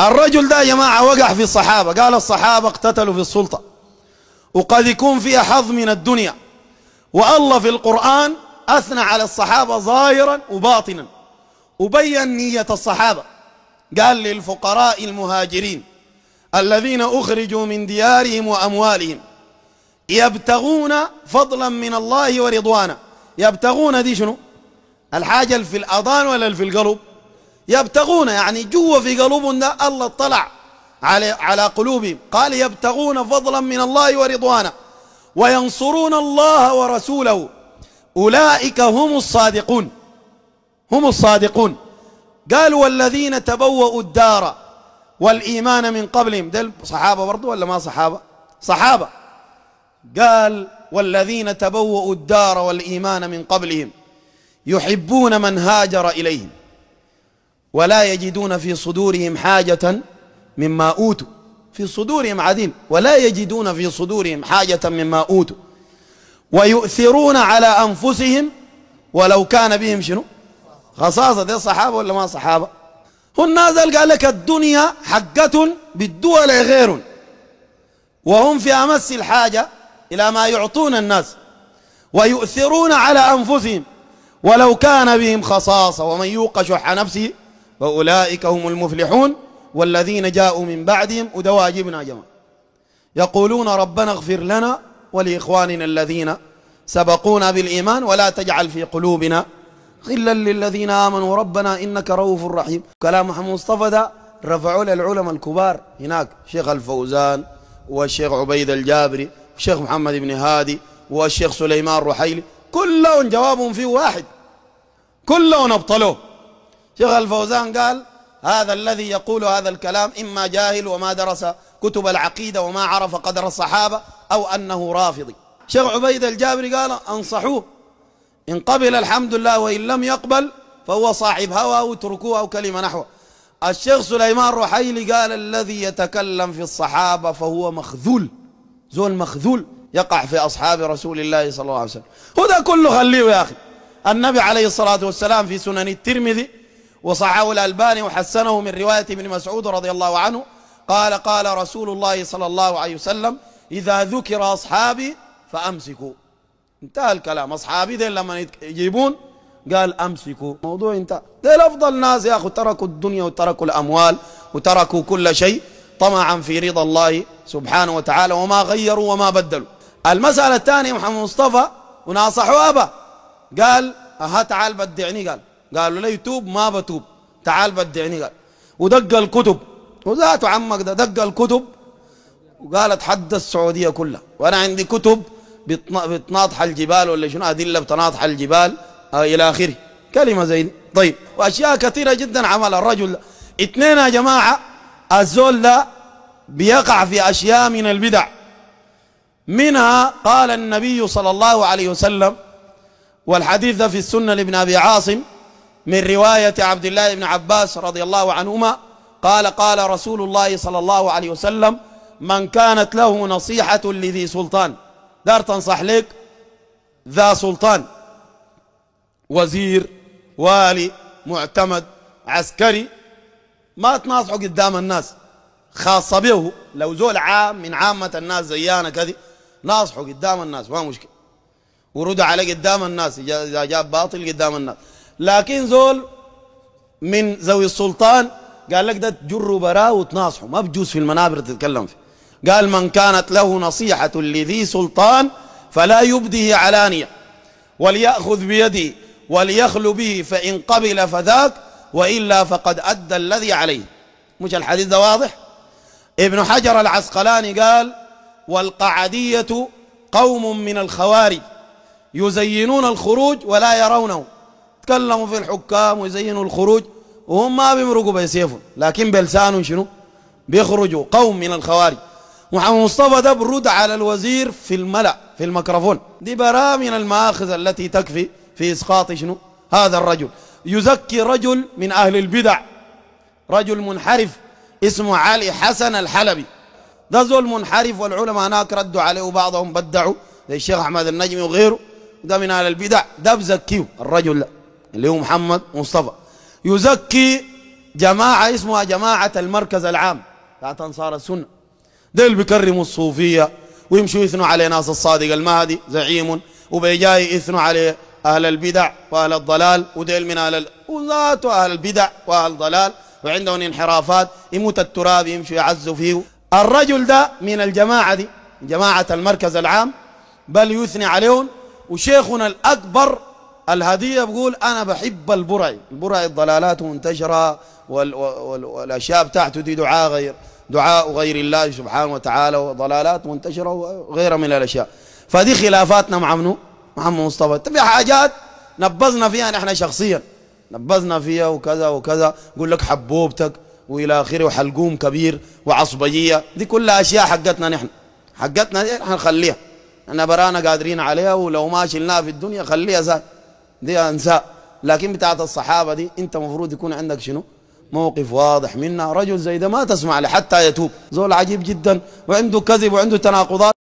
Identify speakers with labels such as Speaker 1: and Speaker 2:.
Speaker 1: الرجل ده يا جماعة وقع في الصحابة قال الصحابة اقتتلوا في السلطة وقد يكون فيها حظ من الدنيا والله في القرآن أثنى على الصحابة ظاهرا وباطنا وبين نية الصحابة قال للفقراء المهاجرين الذين أخرجوا من ديارهم وأموالهم يبتغون فضلا من الله ورضوانا يبتغون دي شنو الحاجة اللي في الأضان ولا اللي في القلب يبتغون يعني جوا في قلوبهم ده الله اطلع على على قلوبهم قال يبتغون فضلا من الله ورضوانه وينصرون الله ورسوله أولئك هم الصادقون هم الصادقون قال والذين تبوأوا الدار والإيمان من قبلهم دل صحابة برضو ولا ما صحابة صحابة قال والذين تبوأوا الدار والإيمان من قبلهم يحبون من هاجر إليهم ولا يجدون في صدورهم حاجة مما أوتوا في صدورهم عديم ولا يجدون في صدورهم حاجة مما أوتوا ويؤثرون على أنفسهم ولو كان بهم شنو خصاصة دي صحابة ولا ما صحابة هن نازل قال لك الدنيا حقة بالدول غير وهم في أمس الحاجة إلى ما يعطون الناس ويؤثرون على أنفسهم ولو كان بهم خصاصة ومن يوق شح نفسه وأولئك هم المفلحون والذين جاءوا من بعدهم ودواجبنا جمع يقولون ربنا اغفر لنا ولإخواننا الذين سبقونا بالإيمان ولا تجعل في قلوبنا غلا للذين آمنوا ربنا إنك رؤوف رحيم كلام محمد مصطفى ده رفعوا للعلماء الكبار هناك شيخ الفوزان والشيخ عبيد الجابري والشيخ محمد بن هادي والشيخ سليمان رحيلي كلهم جوابهم فيه واحد كلهم ابطلوه شيخ الفوزان قال هذا الذي يقول هذا الكلام إما جاهل وما درس كتب العقيدة وما عرف قدر الصحابة أو أنه رافضي شيخ عبيد الجابري قال أنصحوه إن قبل الحمد لله وإن لم يقبل فهو صاحب هوى وتركوه أو كلمة نحوه الشيخ سليمان رحيلي قال الذي يتكلم في الصحابة فهو مخذول زول مخذول يقع في أصحاب رسول الله صلى الله عليه وسلم هذا كله خليه يا أخي النبي عليه الصلاة والسلام في سنن الترمذي وصحه الألباني وحسنه من رواية ابن مسعود رضي الله عنه قال قال رسول الله صلى الله عليه وسلم إذا ذكر أصحابي فأمسكوا انتهى الكلام أصحابي ذي لما يجيبون قال أمسكوا موضوع انتهى ذي أفضل ناس يا أخو تركوا الدنيا وتركوا الأموال وتركوا كل شيء طمعا في رضا الله سبحانه وتعالى وما غيروا وما بدلوا المسألة الثانية محمد مصطفى وناصحوا أبا قال ها تعال بدعني قال قالوا لي توب ما بتوب تعال بدعني قال ودق الكتب وذات عمك ده دق الكتب وقال اتحدى السعوديه كلها وانا عندي كتب بتناطح الجبال ولا شنو ادله بتناطح الجبال آه، الى اخره كلمه زي دي طيب واشياء كثيره جدا عملها الرجل اثنين يا جماعه الزول ده بيقع في اشياء من البدع منها قال النبي صلى الله عليه وسلم والحديث ده في السنه لابن ابي عاصم من رواية عبد الله بن عباس رضي الله عنهما قال قال رسول الله صلى الله عليه وسلم من كانت له نصيحة لذي سلطان دار تنصح لك ذا سلطان وزير والي معتمد عسكري ما تناصحه قدام الناس خاصة به لو زول عام من عامة الناس زيانة كذي ناصحه قدام الناس ما مشكلة ورد عليه قدام الناس إذا جاب باطل قدام الناس لكن زول من ذوي السلطان قال لك ده تجروا براه وتناصحه ما بجوز في المنابر تتكلم فيه قال من كانت له نصيحة لذي سلطان فلا يبديه علانية وليأخذ بيده وليخل به فإن قبل فذاك وإلا فقد أدى الذي عليه مش الحديث ده واضح ابن حجر العسقلاني قال والقعدية قوم من الخوارج يزينون الخروج ولا يرونه يتكلموا في الحكام ويزينوا الخروج وهم ما بيمرقوا بسيفهم لكن بلسانهم شنو بيخرجوا قوم من الخوارج محمد مصطفى ده برد على الوزير في الملأ في الميكروفون دي براءة من المآخذ التي تكفي في إسقاط شنو هذا الرجل يزكي رجل من أهل البدع رجل منحرف اسمه علي حسن الحلبي ده زول منحرف والعلماء هناك ردوا عليه وبعضهم بدعوا زي الشيخ أحمد النجمي وغيره ده من أهل البدع ده بزكيه الرجل ده اللي هو محمد مصطفى يزكي جماعة اسمها جماعة المركز العام بتاعت أنصار السنة ديل بيكرموا الصوفية ويمشوا يثنوا على ناس الصادق المهدي زعيم وبيجاي يثنوا على أهل البدع وأهل الضلال وديل من أهل وذات أهل البدع وأهل الضلال وعندهم انحرافات يموت التراب يمشوا يعزوا فيه الرجل ده من الجماعة دي جماعة المركز العام بل يثني عليهم وشيخنا الأكبر الهدية بقول أنا بحب البرعي البرعي الضلالات منتشرة وال وال والأشياء بتاعته دي دعاء غير دعاء غير الله سبحانه وتعالى وضلالات منتشرة وغيرها من الأشياء فدي خلافاتنا مع منو محمد مصطفى في حاجات نبذنا فيها نحن شخصيا نبذنا فيها وكذا وكذا يقول لك حبوبتك والى اخره وحلقوم كبير وعصبيه دي كلها اشياء حقتنا نحن حقتنا دي نحن نخليها احنا برانا قادرين عليها ولو ما شلناها في الدنيا خليها زي دي انساء لكن بتاعت الصحابه دي انت مفروض يكون عندك شنو موقف واضح منها رجل زي ده ما تسمع له حتى يتوب زول عجيب جدا وعنده كذب وعنده تناقضات